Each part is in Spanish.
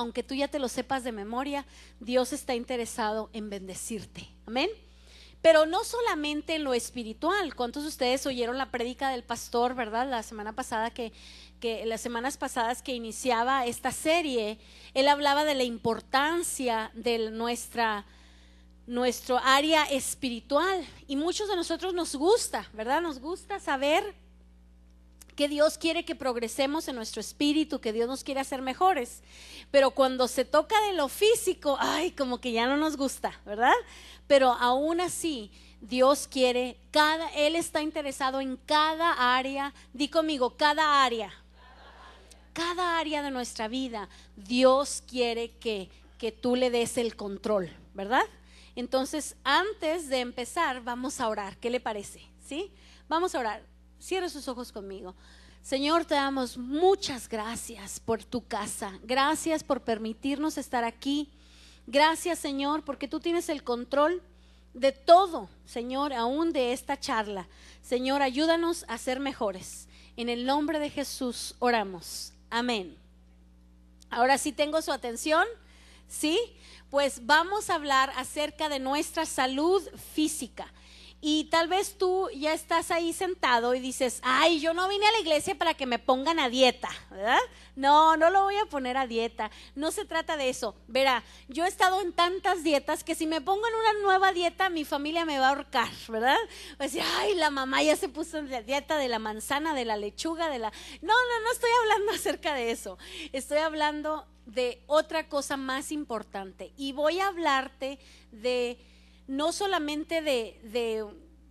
aunque tú ya te lo sepas de memoria, Dios está interesado en bendecirte. Amén. Pero no solamente en lo espiritual. ¿Cuántos de ustedes oyeron la prédica del pastor, verdad? La semana pasada que, que las semanas pasadas que iniciaba esta serie, él hablaba de la importancia de nuestra nuestro área espiritual y muchos de nosotros nos gusta, ¿verdad? Nos gusta saber que Dios quiere que progresemos en nuestro espíritu, que Dios nos quiere hacer mejores. Pero cuando se toca de lo físico, ay, como que ya no nos gusta, ¿verdad? Pero aún así, Dios quiere, cada, Él está interesado en cada área, di conmigo, cada área, cada área de nuestra vida, Dios quiere que, que tú le des el control, ¿verdad? Entonces, antes de empezar, vamos a orar, ¿qué le parece? ¿Sí? Vamos a orar. Cierra sus ojos conmigo. Señor, te damos muchas gracias por tu casa. Gracias por permitirnos estar aquí. Gracias, Señor, porque tú tienes el control de todo, Señor, aún de esta charla. Señor, ayúdanos a ser mejores. En el nombre de Jesús oramos. Amén. Ahora sí tengo su atención. ¿Sí? Pues vamos a hablar acerca de nuestra salud física. Y tal vez tú ya estás ahí sentado y dices, ay, yo no vine a la iglesia para que me pongan a dieta, ¿verdad? No, no lo voy a poner a dieta. No se trata de eso. Verá, yo he estado en tantas dietas que si me pongo en una nueva dieta, mi familia me va a ahorcar, ¿verdad? Va a decir, ay, la mamá ya se puso en la dieta de la manzana, de la lechuga, de la... No, no, no estoy hablando acerca de eso. Estoy hablando de otra cosa más importante. Y voy a hablarte de no solamente de,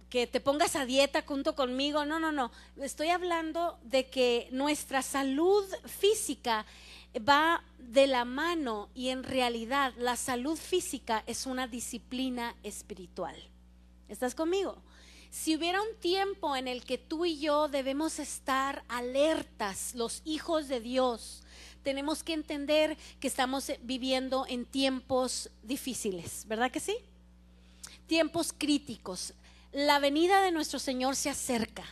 que te pongas a dieta junto conmigo, no, no, no, estoy hablando de que nuestra salud física va de la mano y en realidad la salud física es una disciplina espiritual. ¿Estás conmigo? Si hubiera un tiempo en el que tú y yo debemos estar alertas, los hijos de Dios, tenemos que entender que estamos viviendo en tiempos difíciles, ¿verdad que sí? tiempos críticos. La venida de nuestro Señor se acerca.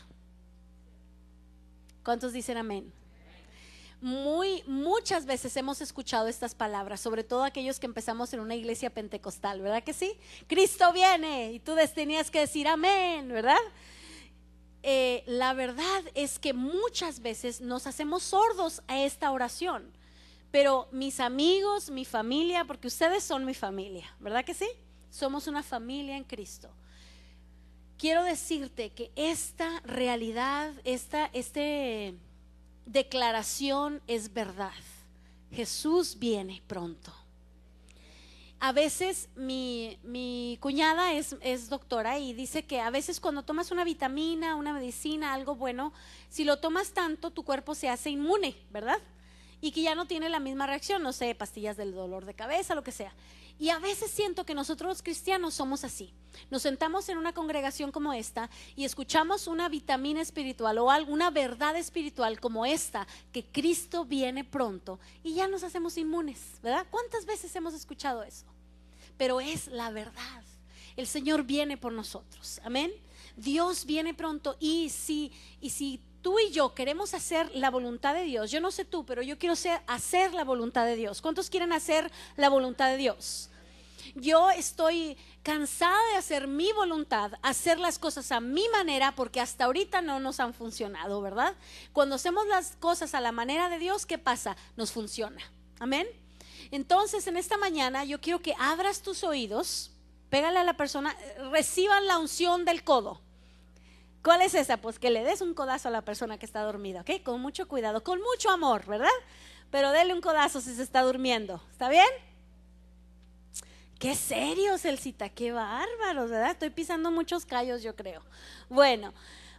¿Cuántos dicen amén? Muy, muchas veces hemos escuchado estas palabras, sobre todo aquellos que empezamos en una iglesia pentecostal, ¿verdad que sí? Cristo viene y tú tenías que decir amén, ¿verdad? Eh, la verdad es que muchas veces nos hacemos sordos a esta oración, pero mis amigos, mi familia, porque ustedes son mi familia, ¿verdad que sí? Somos una familia en Cristo. Quiero decirte que esta realidad, esta este declaración es verdad. Jesús viene pronto. A veces mi, mi cuñada es, es, doctora y dice que a veces cuando tomas una vitamina, una medicina, algo bueno, si lo tomas tanto, tu cuerpo se hace inmune, ¿verdad? Y que ya no tiene la misma reacción, no sé, pastillas del dolor de cabeza, lo que sea. Y a veces siento que nosotros los cristianos somos así. Nos sentamos en una congregación como esta y escuchamos una vitamina espiritual o alguna verdad espiritual como esta, que Cristo viene pronto y ya nos hacemos inmunes, ¿verdad? ¿Cuántas veces hemos escuchado eso? Pero es la verdad. El Señor viene por nosotros. Amén. Dios viene pronto y si y si tú y yo queremos hacer la voluntad de Dios, yo no sé tú, pero yo quiero hacer la voluntad de Dios. ¿Cuántos quieren hacer la voluntad de Dios? yo estoy cansada de hacer mi voluntad, hacer las cosas a mi manera, porque hasta ahorita no nos han funcionado, ¿verdad? Cuando hacemos las cosas a la manera de Dios, ¿qué pasa? Nos funciona. Amén. Entonces, en esta mañana yo quiero que abras tus oídos, pégale a la persona, reciban la unción del codo. ¿Cuál es esa? Pues que le des un codazo a la persona que está dormida, ¿ok? Con mucho cuidado, con mucho amor, ¿verdad? Pero dele un codazo si se está durmiendo, ¿está bien? Qué serio, Celsita, qué bárbaro, ¿verdad? Estoy pisando muchos callos, yo creo. Bueno,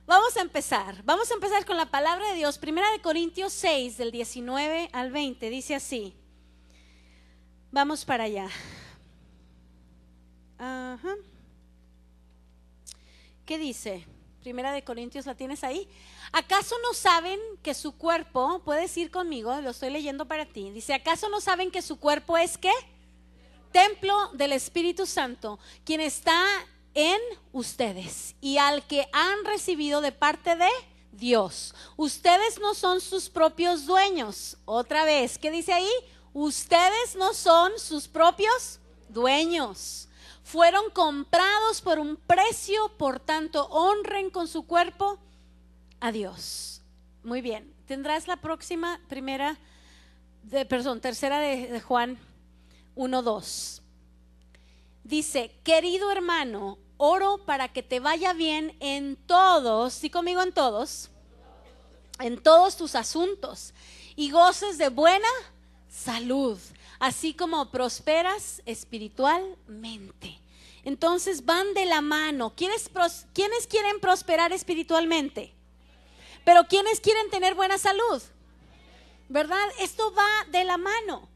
vamos a empezar. Vamos a empezar con la palabra de Dios. Primera de Corintios 6, del 19 al 20, dice así. Vamos para allá. Ajá. ¿Qué dice? Primera de Corintios, ¿la tienes ahí? ¿Acaso no saben que su cuerpo, puedes ir conmigo, lo estoy leyendo para ti, dice, ¿acaso no saben que su cuerpo es qué? templo del Espíritu Santo, quien está en ustedes y al que han recibido de parte de Dios. Ustedes no son sus propios dueños. Otra vez, ¿qué dice ahí? Ustedes no son sus propios dueños. Fueron comprados por un precio, por tanto, honren con su cuerpo a Dios. Muy bien, tendrás la próxima, primera, de, perdón, tercera de Juan 1.2. Dice, querido hermano, oro para que te vaya bien en todos, sí conmigo en todos, en todos tus asuntos y goces de buena salud, así como prosperas espiritualmente. Entonces van de la mano. ¿Quiénes, quieren prosperar espiritualmente? Pero ¿quiénes quieren tener buena salud? ¿Verdad? Esto va de la mano.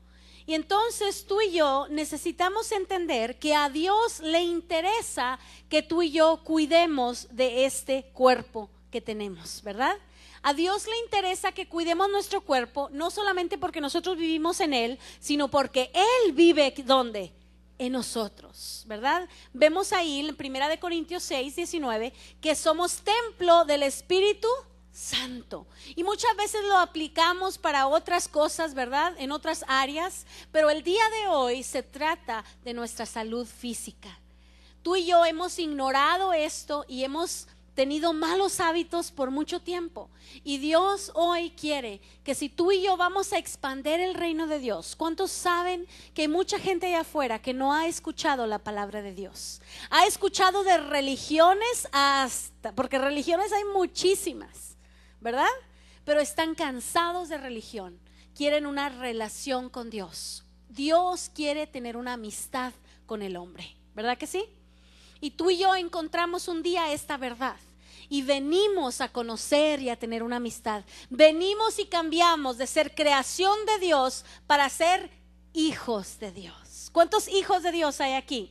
Y entonces tú y yo necesitamos entender que a Dios le interesa que tú y yo cuidemos de este cuerpo que tenemos, ¿verdad? A Dios le interesa que cuidemos nuestro cuerpo, no solamente porque nosotros vivimos en Él, sino porque Él vive ¿dónde? En nosotros, ¿verdad? Vemos ahí en 1 Corintios 6, 19 que somos templo del Espíritu santo. Y muchas veces lo aplicamos para otras cosas, ¿verdad? En otras áreas, pero el día de hoy se trata de nuestra salud física. Tú y yo hemos ignorado esto y hemos tenido malos hábitos por mucho tiempo. Y Dios hoy quiere que si tú y yo vamos a expander el reino de Dios, ¿cuántos saben que hay mucha gente allá afuera que no ha escuchado la palabra de Dios? Ha escuchado de religiones hasta, porque religiones hay muchísimas ¿verdad? Pero están cansados de religión, quieren una relación con Dios. Dios quiere tener una amistad con el hombre, ¿verdad que sí? Y tú y yo encontramos un día esta verdad y venimos a conocer y a tener una amistad. Venimos y cambiamos de ser creación de Dios para ser hijos de Dios. ¿Cuántos hijos de Dios hay aquí?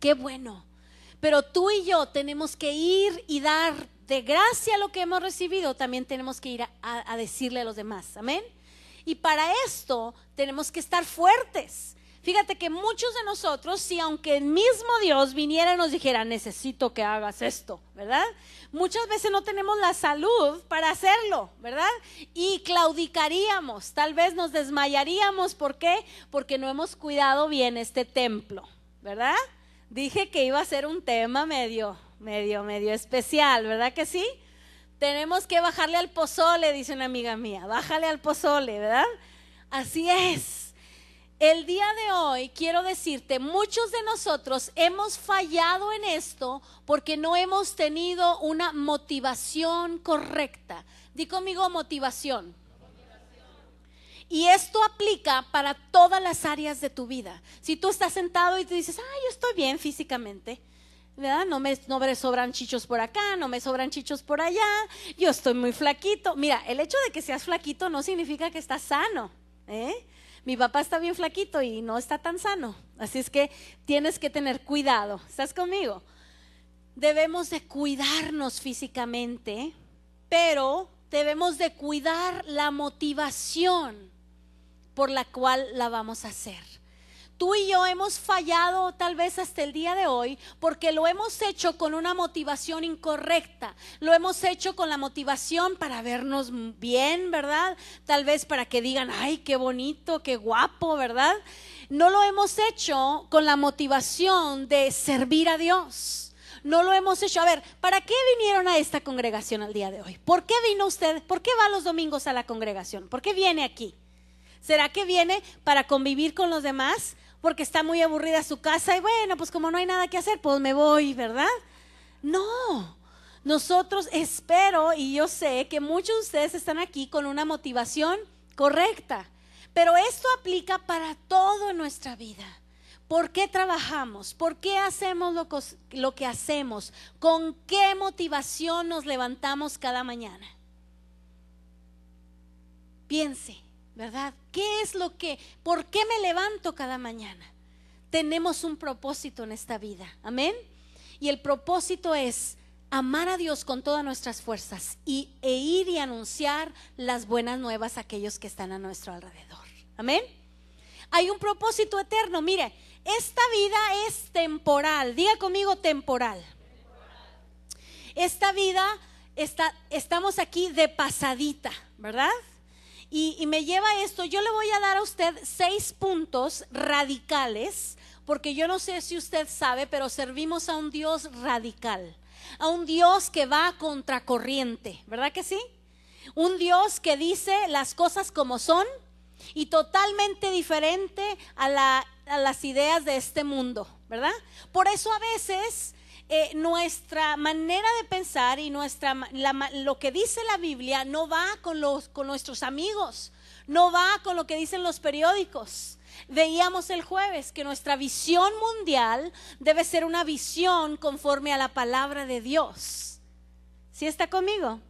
Qué bueno. Pero tú y yo tenemos que ir y dar de gracia lo que hemos recibido, también tenemos que ir a, decirle a los demás. Amén. Y para esto tenemos que estar fuertes. Fíjate que muchos de nosotros, si aunque el mismo Dios viniera y nos dijera, necesito que hagas esto, ¿verdad? Muchas veces no tenemos la salud para hacerlo, ¿verdad? Y claudicaríamos, tal vez nos desmayaríamos. ¿Por qué? Porque no hemos cuidado bien este templo, ¿verdad? Dije que iba a ser un tema medio medio, medio especial, ¿verdad que sí? Tenemos que bajarle al pozole, dice una amiga mía, bájale al pozole, ¿verdad? Así es. El día de hoy quiero decirte, muchos de nosotros hemos fallado en esto porque no hemos tenido una motivación correcta. Di conmigo motivación. Y esto aplica para todas las áreas de tu vida. Si tú estás sentado y te dices, ah, yo estoy bien físicamente, no me, no me sobran chichos por acá, no me sobran chichos por allá, yo estoy muy flaquito. Mira, el hecho de que seas flaquito no significa que estás sano, ¿eh? Mi papá está bien flaquito y no está tan sano, así es que tienes que tener cuidado. ¿Estás conmigo? Debemos de cuidarnos físicamente, pero debemos de cuidar la motivación por la cual la vamos a hacer. Tú y yo hemos fallado tal vez hasta el día de hoy porque lo hemos hecho con una motivación incorrecta. Lo hemos hecho con la motivación para vernos bien, ¿verdad? Tal vez para que digan, ay, qué bonito, qué guapo, ¿verdad? No lo hemos hecho con la motivación de servir a Dios. No lo hemos hecho. A ver, ¿para qué vinieron a esta congregación al día de hoy? ¿Por qué vino usted? ¿Por qué va los domingos a la congregación? ¿Por qué viene aquí? ¿Será que viene para convivir con los demás? porque está muy aburrida su casa y bueno, pues como no hay nada que hacer, pues me voy, ¿verdad? No, nosotros espero y yo sé que muchos de ustedes están aquí con una motivación correcta, pero esto aplica para todo nuestra vida. ¿Por qué trabajamos? ¿Por qué hacemos lo que hacemos? ¿Con qué motivación nos levantamos cada mañana? Piense. ¿verdad? ¿Qué es lo que, por qué me levanto cada mañana? Tenemos un propósito en esta vida, amén. Y el propósito es amar a Dios con todas nuestras fuerzas y, e ir y anunciar las buenas nuevas a aquellos que están a nuestro alrededor, amén. Hay un propósito eterno, mire, esta vida es temporal, diga conmigo temporal. Esta vida está, estamos aquí de pasadita, ¿verdad? Y, me lleva esto, yo le voy a dar a usted seis puntos radicales, porque yo no sé si usted sabe, pero servimos a un Dios radical, a un Dios que va contra contracorriente, ¿verdad que sí? Un Dios que dice las cosas como son y totalmente diferente a, a las ideas de este mundo, ¿verdad? Por eso a veces eh, nuestra manera de pensar y nuestra, lo que dice la Biblia no va con, con nuestros amigos, no va con lo que dicen los periódicos. Veíamos el jueves que nuestra visión mundial debe ser una visión conforme a la palabra de Dios. ¿Sí está conmigo?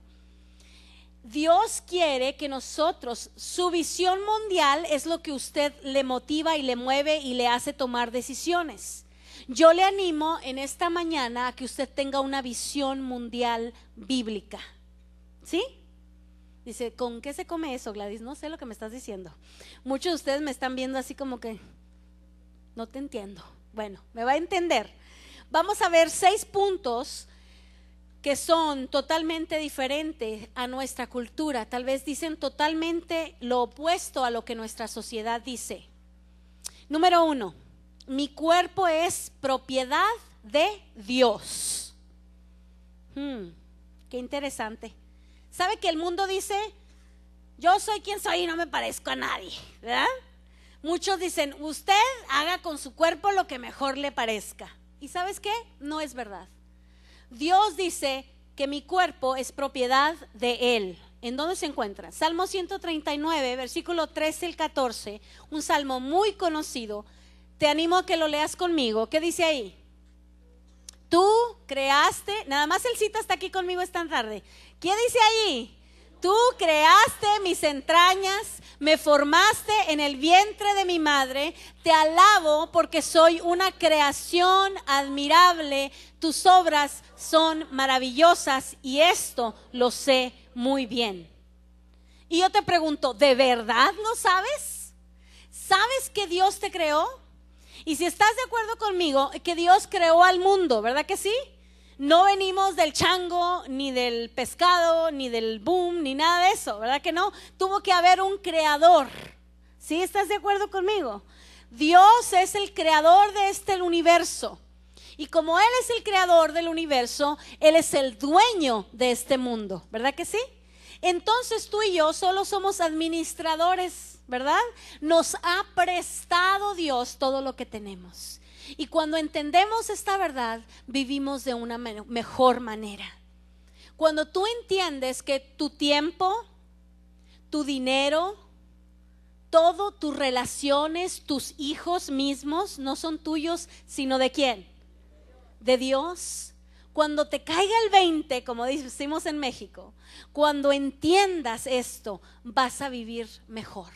Dios quiere que nosotros, su visión mundial es lo que usted le motiva y le mueve y le hace tomar decisiones. Yo le animo en esta mañana a que usted tenga una visión mundial bíblica. ¿Sí? Dice, ¿con qué se come eso, Gladys? No sé lo que me estás diciendo. Muchos de ustedes me están viendo así como que, no te entiendo. Bueno, me va a entender. Vamos a ver seis puntos que son totalmente diferentes a nuestra cultura. Tal vez dicen totalmente lo opuesto a lo que nuestra sociedad dice. Número uno, mi cuerpo es propiedad de Dios. Hmm, qué interesante. ¿Sabe que el mundo dice, yo soy quien soy y no me parezco a nadie? ¿Verdad? Muchos dicen, usted haga con su cuerpo lo que mejor le parezca. ¿Y sabes qué? No es verdad. Dios dice que mi cuerpo es propiedad de Él. ¿En dónde se encuentra? Salmo 139, versículo 13 al 14, un salmo muy conocido te animo a que lo leas conmigo. ¿Qué dice ahí? Tú creaste, nada más el cita está aquí conmigo esta tarde. ¿Qué dice ahí? Tú creaste mis entrañas, me formaste en el vientre de mi madre, te alabo porque soy una creación admirable, tus obras son maravillosas y esto lo sé muy bien. Y yo te pregunto, ¿de verdad lo sabes? ¿Sabes que Dios te creó? Y si estás de acuerdo conmigo, que Dios creó al mundo, ¿verdad que sí? No venimos del chango, ni del pescado, ni del boom, ni nada de eso, ¿verdad que no? Tuvo que haber un creador. ¿Sí? ¿Estás de acuerdo conmigo? Dios es el creador de este universo. Y como Él es el creador del universo, Él es el dueño de este mundo, ¿verdad que sí? Entonces tú y yo solo somos administradores ¿verdad? Nos ha prestado Dios todo lo que tenemos. Y cuando entendemos esta verdad, vivimos de una mejor manera. Cuando tú entiendes que tu tiempo, tu dinero, todo, tus relaciones, tus hijos mismos no son tuyos, sino de quién? De Dios. Cuando te caiga el 20, como decimos en México, cuando entiendas esto, vas a vivir mejor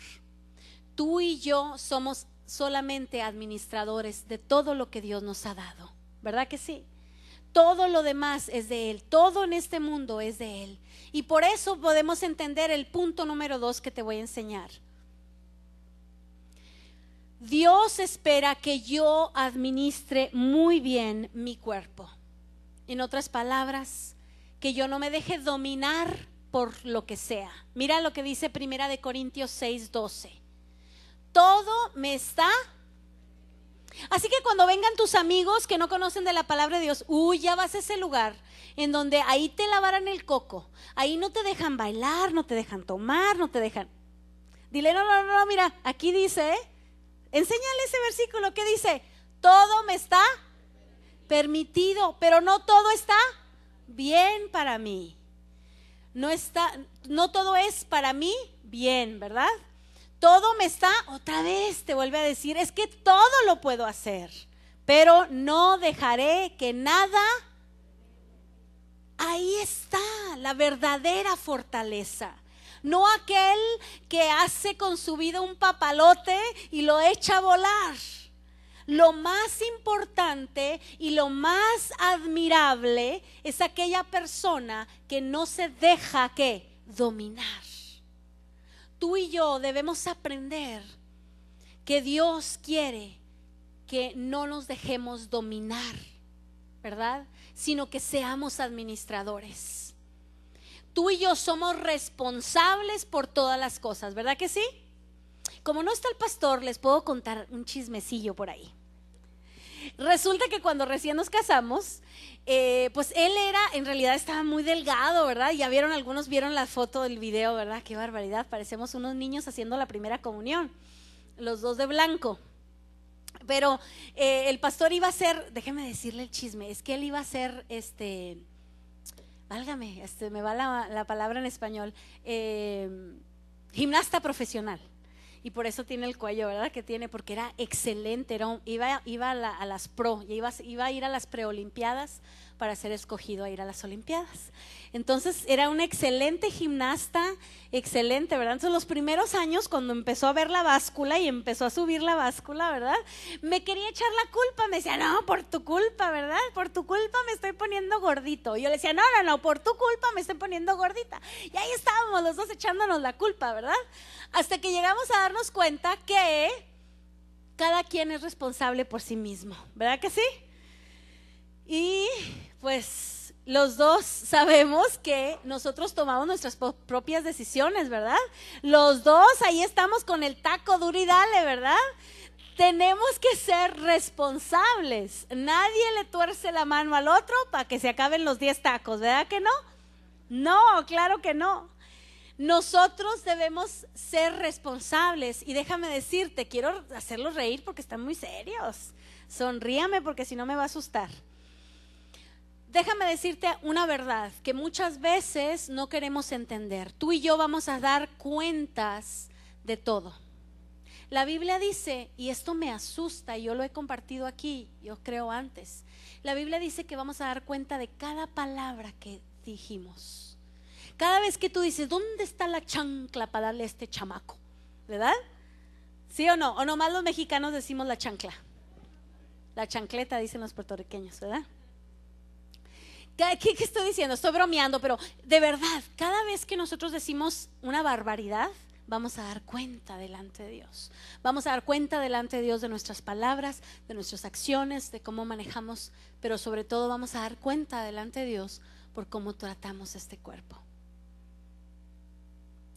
tú y yo somos solamente administradores de todo lo que Dios nos ha dado, ¿verdad que sí? Todo lo demás es de Él, todo en este mundo es de Él. Y por eso podemos entender el punto número dos que te voy a enseñar. Dios espera que yo administre muy bien mi cuerpo. En otras palabras, que yo no me deje dominar por lo que sea. Mira lo que dice Primera de Corintios 6, 12 todo me está. Así que cuando vengan tus amigos que no conocen de la palabra de Dios, uy, ya vas a ese lugar en donde ahí te lavarán el coco, ahí no te dejan bailar, no te dejan tomar, no te dejan. Dile, no, no, no, mira, aquí dice, ¿eh? enséñale ese versículo que dice, todo me está permitido, pero no todo está bien para mí. No está, no todo es para mí bien, ¿verdad? todo me está, otra vez te vuelve a decir, es que todo lo puedo hacer, pero no dejaré que nada... Ahí está la verdadera fortaleza. No aquel que hace con su vida un papalote y lo echa a volar. Lo más importante y lo más admirable es aquella persona que no se deja que dominar tú y yo debemos aprender que Dios quiere que no nos dejemos dominar, ¿verdad? Sino que seamos administradores. Tú y yo somos responsables por todas las cosas, ¿verdad que sí? Como no está el pastor, les puedo contar un chismecillo por ahí. Resulta que cuando recién nos casamos, eh, pues él era, en realidad estaba muy delgado, ¿verdad? Ya vieron, algunos vieron la foto del video, ¿verdad? Qué barbaridad, parecemos unos niños haciendo la primera comunión, los dos de blanco. Pero eh, el pastor iba a ser, déjeme decirle el chisme, es que él iba a ser, este, válgame, este, me va la, palabra en español, eh, gimnasta profesional y por eso tiene el cuello, ¿verdad? Que tiene, porque era excelente, iba, iba a, las pro, iba, iba a ir a las preolimpiadas para ser escogido a ir a las Olimpiadas. Entonces era una excelente gimnasta, excelente, ¿verdad? Entonces los primeros años cuando empezó a ver la báscula y empezó a subir la báscula, ¿verdad? Me quería echar la culpa, me decía, no, por tu culpa, ¿verdad? Por tu culpa me estoy poniendo gordito. Y yo le decía, no, no, no, por tu culpa me estoy poniendo gordita. Y ahí estábamos los dos echándonos la culpa, ¿verdad? Hasta que llegamos a darnos cuenta que cada quien es responsable por sí mismo, ¿verdad que sí? Y pues los dos sabemos que nosotros tomamos nuestras propias decisiones, ¿verdad? Los dos ahí estamos con el taco duro y dale, ¿verdad? Tenemos que ser responsables. Nadie le tuerce la mano al otro para que se acaben los 10 tacos, ¿verdad que no? No, claro que no. Nosotros debemos ser responsables y déjame decirte, quiero hacerlos reír porque están muy serios. Sonríame porque si no me va a asustar déjame decirte una verdad que muchas veces no queremos entender. Tú y yo vamos a dar cuentas de todo. La Biblia dice, y esto me asusta, y yo lo he compartido aquí, yo creo antes, la Biblia dice que vamos a dar cuenta de cada palabra que dijimos. Cada vez que tú dices, ¿dónde está la chancla para darle a este chamaco? ¿Verdad? ¿Sí o no? O nomás los mexicanos decimos la chancla. La chancleta, dicen los puertorriqueños, ¿verdad? ¿Qué, estoy diciendo? Estoy bromeando, pero de verdad, cada vez que nosotros decimos una barbaridad, vamos a dar cuenta delante de Dios. Vamos a dar cuenta delante de Dios de nuestras palabras, de nuestras acciones, de cómo manejamos, pero sobre todo vamos a dar cuenta delante de Dios por cómo tratamos este cuerpo.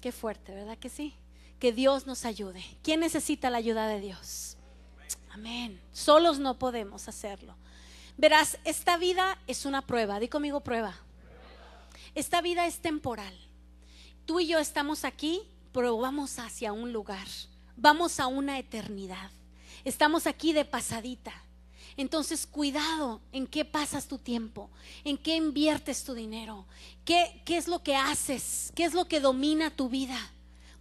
Qué fuerte, ¿verdad que sí? Que Dios nos ayude. ¿Quién necesita la ayuda de Dios? Amén. Solos no podemos hacerlo. Verás, esta vida es una prueba, di conmigo prueba. Esta vida es temporal. Tú y yo estamos aquí, pero vamos hacia un lugar, vamos a una eternidad. Estamos aquí de pasadita. Entonces, cuidado en qué pasas tu tiempo, en qué inviertes tu dinero, qué, qué es lo que haces, qué es lo que domina tu vida,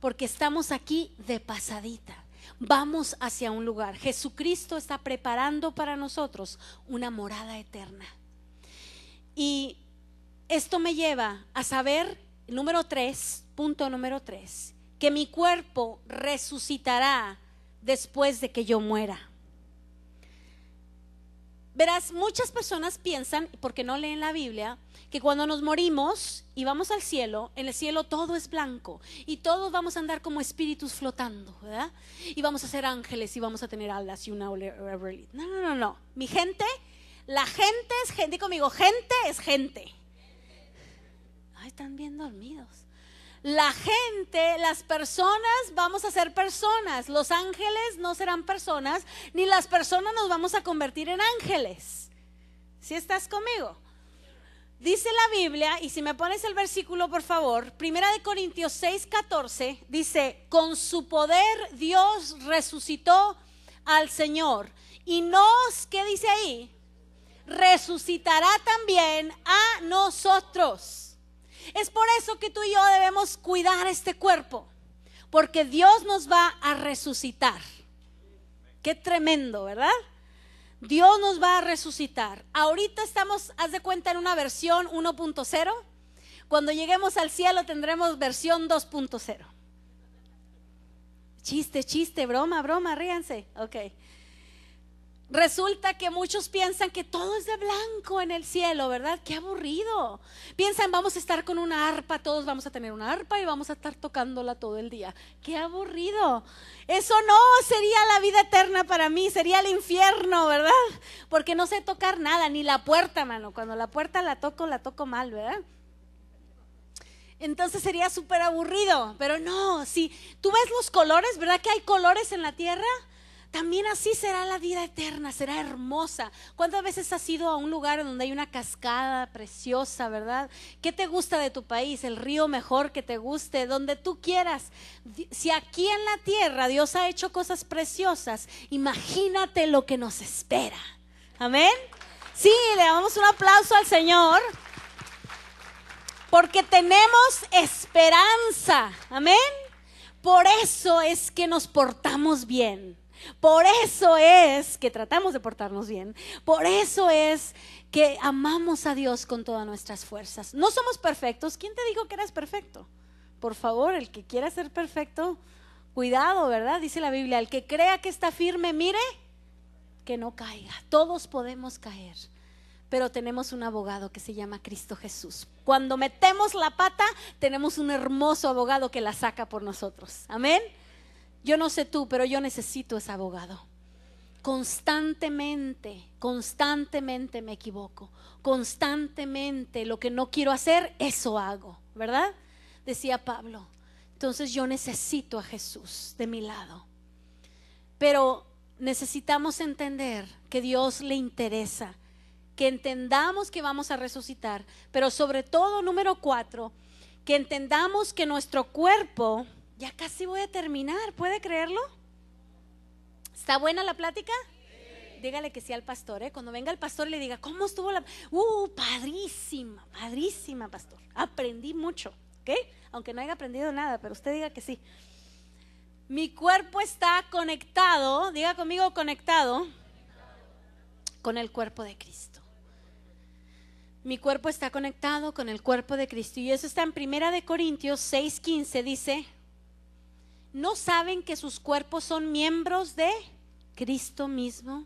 porque estamos aquí de pasadita vamos hacia un lugar. Jesucristo está preparando para nosotros una morada eterna. Y esto me lleva a saber, número tres, punto número tres, que mi cuerpo resucitará después de que yo muera. Verás, muchas personas piensan, porque no leen la Biblia, que cuando nos morimos y vamos al cielo, en el cielo todo es blanco y todos vamos a andar como espíritus flotando, ¿verdad? Y vamos a ser ángeles y vamos a tener alas y una... No, no, no, no. Mi gente, la gente es gente, Digo, conmigo, gente es gente. Ay, están bien dormidos la gente, las personas, vamos a ser personas. Los ángeles no serán personas, ni las personas nos vamos a convertir en ángeles. Si estás conmigo? Dice la Biblia, y si me pones el versículo, por favor, Primera de Corintios 6, 14, dice, con su poder Dios resucitó al Señor. Y nos, ¿qué dice ahí? Resucitará también a nosotros. Es por eso que tú y yo debemos cuidar este cuerpo, porque Dios nos va a resucitar. Qué tremendo, ¿verdad? Dios nos va a resucitar. Ahorita estamos, haz de cuenta, en una versión 1.0. Cuando lleguemos al cielo tendremos versión 2.0. Chiste, chiste, broma, broma, ríanse. Ok. Resulta que muchos piensan que todo es de blanco en el cielo, ¿verdad? Qué aburrido. Piensan, vamos a estar con una arpa, todos vamos a tener una arpa y vamos a estar tocándola todo el día. Qué aburrido. Eso no sería la vida eterna para mí, sería el infierno, ¿verdad? Porque no sé tocar nada, ni la puerta, mano. Cuando la puerta la toco, la toco mal, ¿verdad? Entonces sería súper aburrido, pero no, si tú ves los colores, ¿verdad que hay colores en la tierra? También así será la vida eterna, será hermosa. ¿Cuántas veces has ido a un lugar donde hay una cascada preciosa, verdad? ¿Qué te gusta de tu país? El río mejor que te guste, donde tú quieras. Si aquí en la tierra Dios ha hecho cosas preciosas, imagínate lo que nos espera. Amén. Sí, le damos un aplauso al Señor. Porque tenemos esperanza. Amén. Por eso es que nos portamos bien. Por eso es que tratamos de portarnos bien. Por eso es que amamos a Dios con todas nuestras fuerzas. No somos perfectos. ¿Quién te dijo que eres perfecto? Por favor, el que quiera ser perfecto, cuidado, ¿verdad? Dice la Biblia, el que crea que está firme, mire, que no caiga. Todos podemos caer. Pero tenemos un abogado que se llama Cristo Jesús. Cuando metemos la pata, tenemos un hermoso abogado que la saca por nosotros. Amén. Yo no sé tú, pero yo necesito ese abogado. Constantemente, constantemente me equivoco. Constantemente lo que no quiero hacer, eso hago, ¿verdad? Decía Pablo. Entonces yo necesito a Jesús de mi lado. Pero necesitamos entender que Dios le interesa, que entendamos que vamos a resucitar, pero sobre todo, número cuatro, que entendamos que nuestro cuerpo ya casi voy a terminar, ¿puede creerlo? ¿Está buena la plática? Dígale que sí al pastor, ¿eh? Cuando venga el pastor le diga, ¿cómo estuvo la... Uh, padrísima, padrísima, pastor. Aprendí mucho, ¿ok? Aunque no haya aprendido nada, pero usted diga que sí. Mi cuerpo está conectado, diga conmigo conectado, con el cuerpo de Cristo. Mi cuerpo está conectado con el cuerpo de Cristo. Y eso está en Primera de Corintios 6:15, dice, ¿No saben que sus cuerpos son miembros de Cristo mismo?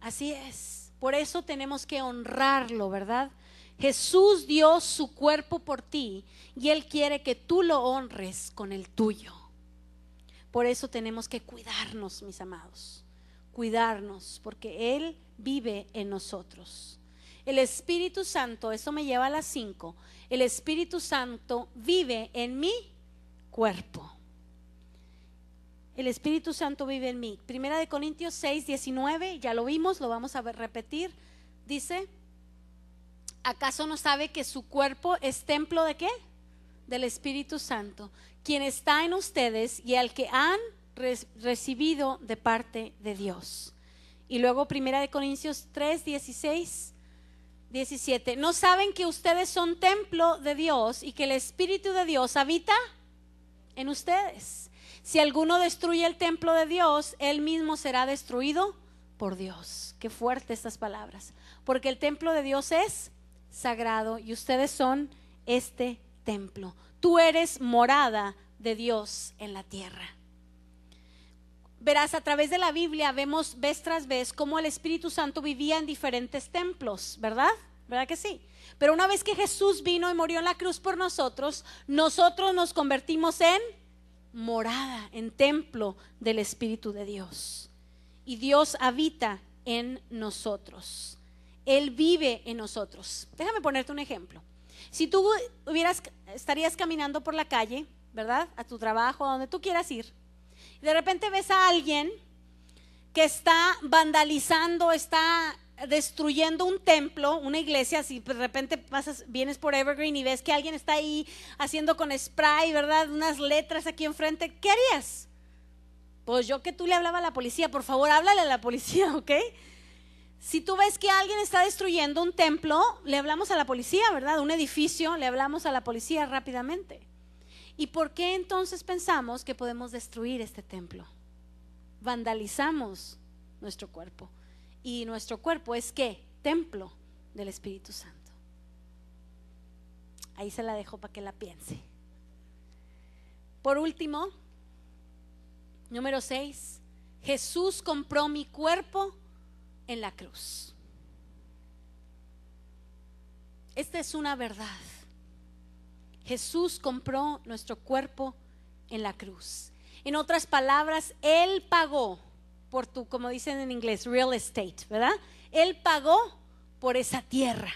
Así es. Por eso tenemos que honrarlo, ¿verdad? Jesús dio su cuerpo por ti y Él quiere que tú lo honres con el tuyo. Por eso tenemos que cuidarnos, mis amados, cuidarnos, porque Él vive en nosotros. El Espíritu Santo, eso me lleva a las cinco, el Espíritu Santo vive en mi cuerpo el Espíritu Santo vive en mí. Primera de Corintios 6, 19, ya lo vimos, lo vamos a repetir. Dice, ¿acaso no sabe que su cuerpo es templo de qué? Del Espíritu Santo, quien está en ustedes y al que han recibido de parte de Dios. Y luego Primera de Corintios 3, 16, 17. ¿No saben que ustedes son templo de Dios y que el Espíritu de Dios habita en ustedes? Si alguno destruye el templo de Dios, él mismo será destruido por Dios. Qué fuerte estas palabras. Porque el templo de Dios es sagrado y ustedes son este templo. Tú eres morada de Dios en la tierra. Verás, a través de la Biblia vemos vez tras vez cómo el Espíritu Santo vivía en diferentes templos, ¿verdad? ¿Verdad que sí? Pero una vez que Jesús vino y murió en la cruz por nosotros, nosotros nos convertimos en morada, en templo del Espíritu de Dios. Y Dios habita en nosotros. Él vive en nosotros. Déjame ponerte un ejemplo. Si tú hubieras, estarías caminando por la calle, ¿verdad? A tu trabajo, a donde tú quieras ir. Y de repente ves a alguien que está vandalizando, está destruyendo un templo, una iglesia, si de repente pasas, vienes por Evergreen y ves que alguien está ahí haciendo con spray, ¿verdad? Unas letras aquí enfrente, ¿qué harías? Pues yo que tú le hablaba a la policía, por favor, háblale a la policía, ¿ok? Si tú ves que alguien está destruyendo un templo, le hablamos a la policía, ¿verdad? Un edificio, le hablamos a la policía rápidamente. ¿Y por qué entonces pensamos que podemos destruir este templo? Vandalizamos nuestro cuerpo y nuestro cuerpo es que Templo del Espíritu Santo. Ahí se la dejo para que la piense. Por último, número 6, Jesús compró mi cuerpo en la cruz. Esta es una verdad. Jesús compró nuestro cuerpo en la cruz. En otras palabras, Él pagó por tu, como dicen en inglés, real estate, ¿verdad? Él pagó por esa tierra.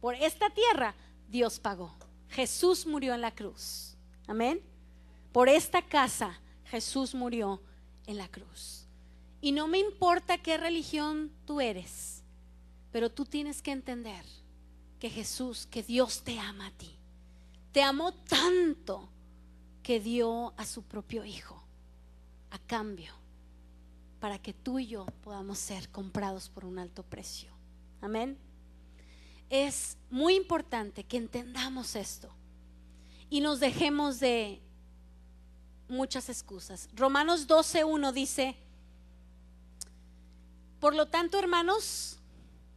Por esta tierra Dios pagó. Jesús murió en la cruz. Amén. Por esta casa Jesús murió en la cruz. Y no me importa qué religión tú eres, pero tú tienes que entender que Jesús, que Dios te ama a ti. Te amó tanto que dio a su propio Hijo a cambio para que tú y yo podamos ser comprados por un alto precio. Amén. Es muy importante que entendamos esto y nos dejemos de muchas excusas. Romanos 12.1 dice, por lo tanto, hermanos,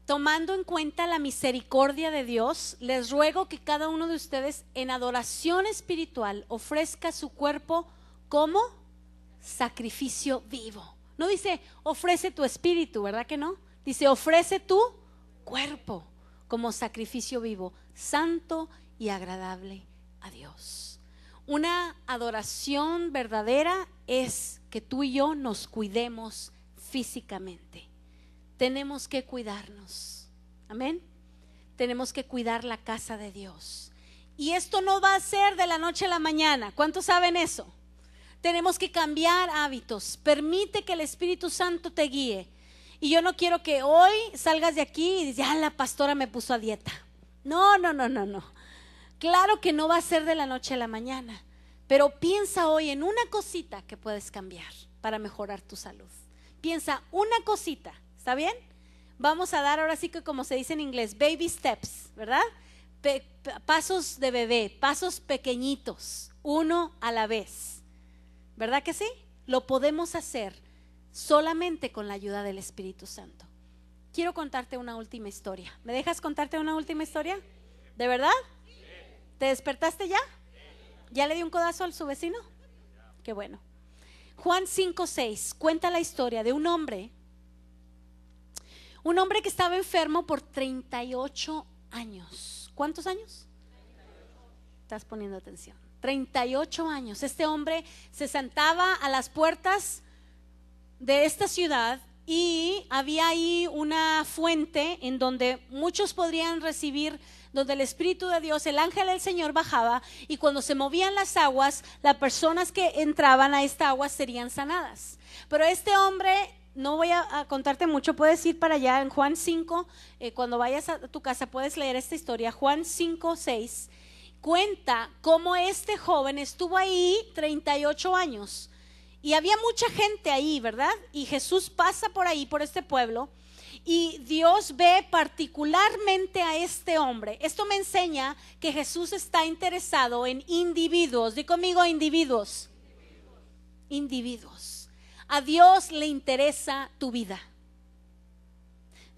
tomando en cuenta la misericordia de Dios, les ruego que cada uno de ustedes en adoración espiritual ofrezca su cuerpo como sacrificio vivo. No dice ofrece tu espíritu, ¿verdad que no? Dice ofrece tu cuerpo como sacrificio vivo, santo y agradable a Dios. Una adoración verdadera es que tú y yo nos cuidemos físicamente. Tenemos que cuidarnos. Amén. Tenemos que cuidar la casa de Dios. Y esto no va a ser de la noche a la mañana. ¿Cuántos saben eso? Tenemos que cambiar hábitos. Permite que el Espíritu Santo te guíe. Y yo no quiero que hoy salgas de aquí y digas, ah, la pastora me puso a dieta. No, no, no, no, no. Claro que no va a ser de la noche a la mañana, pero piensa hoy en una cosita que puedes cambiar para mejorar tu salud. Piensa una cosita, ¿está bien? Vamos a dar ahora sí que como se dice en inglés, baby steps, ¿verdad? pasos de bebé, pasos pequeñitos, uno a la vez. ¿Verdad que sí? Lo podemos hacer solamente con la ayuda del Espíritu Santo. Quiero contarte una última historia. ¿Me dejas contarte una última historia? ¿De verdad? ¿Te despertaste ya? ¿Ya le di un codazo al su vecino? Qué bueno. Juan 5:6 cuenta la historia de un hombre, un hombre que estaba enfermo por 38 años. ¿Cuántos años? Estás poniendo atención. 38 años. Este hombre se sentaba a las puertas de esta ciudad y había ahí una fuente en donde muchos podrían recibir, donde el Espíritu de Dios, el ángel del Señor bajaba y cuando se movían las aguas, las personas que entraban a esta agua serían sanadas. Pero este hombre no voy a, contarte mucho, puedes ir para allá en Juan 5, eh, cuando vayas a tu casa puedes leer esta historia, Juan 5, 6, cuenta cómo este joven estuvo ahí 38 años. Y había mucha gente ahí, ¿verdad? Y Jesús pasa por ahí, por este pueblo, y Dios ve particularmente a este hombre. Esto me enseña que Jesús está interesado en individuos. Di conmigo, individuos. Individuos. A Dios le interesa tu vida.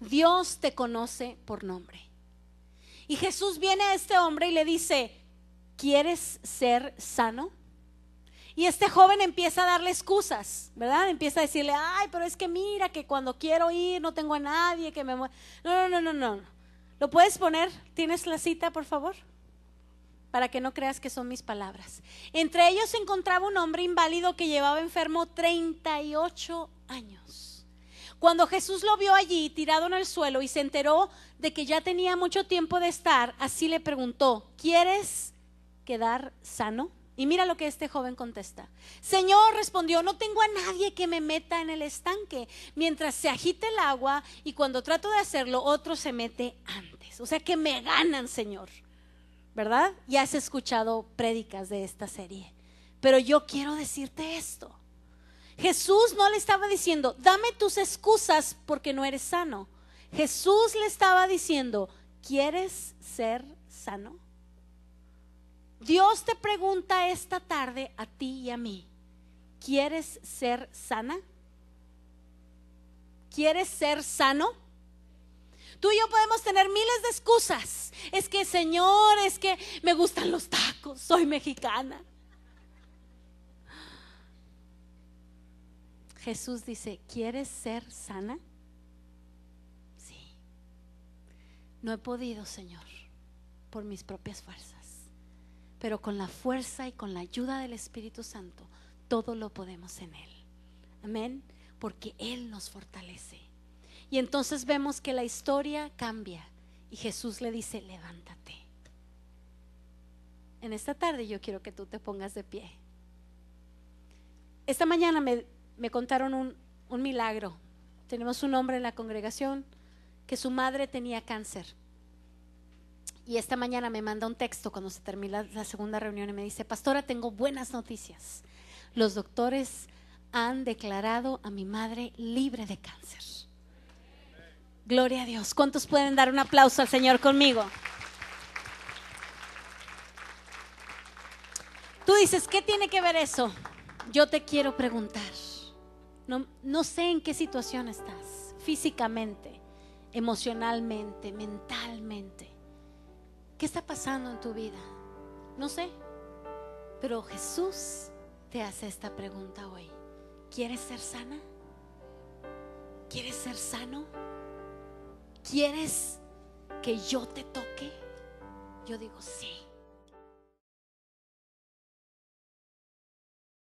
Dios te conoce por nombre. Y Jesús viene a este hombre y le dice, ¿quieres ser sano? Y este joven empieza a darle excusas, ¿verdad? Empieza a decirle, ay, pero es que mira que cuando quiero ir no tengo a nadie que me... No, no, no, no, no. ¿Lo puedes poner? ¿Tienes la cita, por favor? Para que no creas que son mis palabras. Entre ellos se encontraba un hombre inválido que llevaba enfermo 38 años. Cuando Jesús lo vio allí tirado en el suelo y se enteró de que ya tenía mucho tiempo de estar, así le preguntó, ¿quieres quedar sano? Y mira lo que este joven contesta. Señor, respondió, no tengo a nadie que me meta en el estanque. Mientras se agite el agua y cuando trato de hacerlo, otro se mete antes. O sea que me ganan, Señor. ¿Verdad? Ya has escuchado prédicas de esta serie. Pero yo quiero decirte esto. Jesús no le estaba diciendo, dame tus excusas porque no eres sano. Jesús le estaba diciendo, ¿quieres ser sano? Dios te pregunta esta tarde a ti y a mí, ¿quieres ser sana? ¿Quieres ser sano? Tú y yo podemos tener miles de excusas. Es que, Señor, es que me gustan los tacos, soy mexicana. Jesús dice, ¿quieres ser sana? Sí. No he podido, Señor, por mis propias fuerzas pero con la fuerza y con la ayuda del Espíritu Santo, todo lo podemos en Él. Amén, porque Él nos fortalece. Y entonces vemos que la historia cambia y Jesús le dice, levántate. En esta tarde yo quiero que tú te pongas de pie. Esta mañana me, contaron un, un milagro. Tenemos un hombre en la congregación que su madre tenía cáncer y esta mañana me manda un texto cuando se termina la segunda reunión y me dice, pastora, tengo buenas noticias. Los doctores han declarado a mi madre libre de cáncer. Gloria a Dios. ¿Cuántos pueden dar un aplauso al Señor conmigo? Tú dices, ¿qué tiene que ver eso? Yo te quiero preguntar. No, no sé en qué situación estás, físicamente, emocionalmente, mentalmente. ¿Qué está pasando en tu vida? No sé. Pero Jesús te hace esta pregunta hoy. ¿Quieres ser sana? ¿Quieres ser sano? ¿Quieres que yo te toque? Yo digo, sí.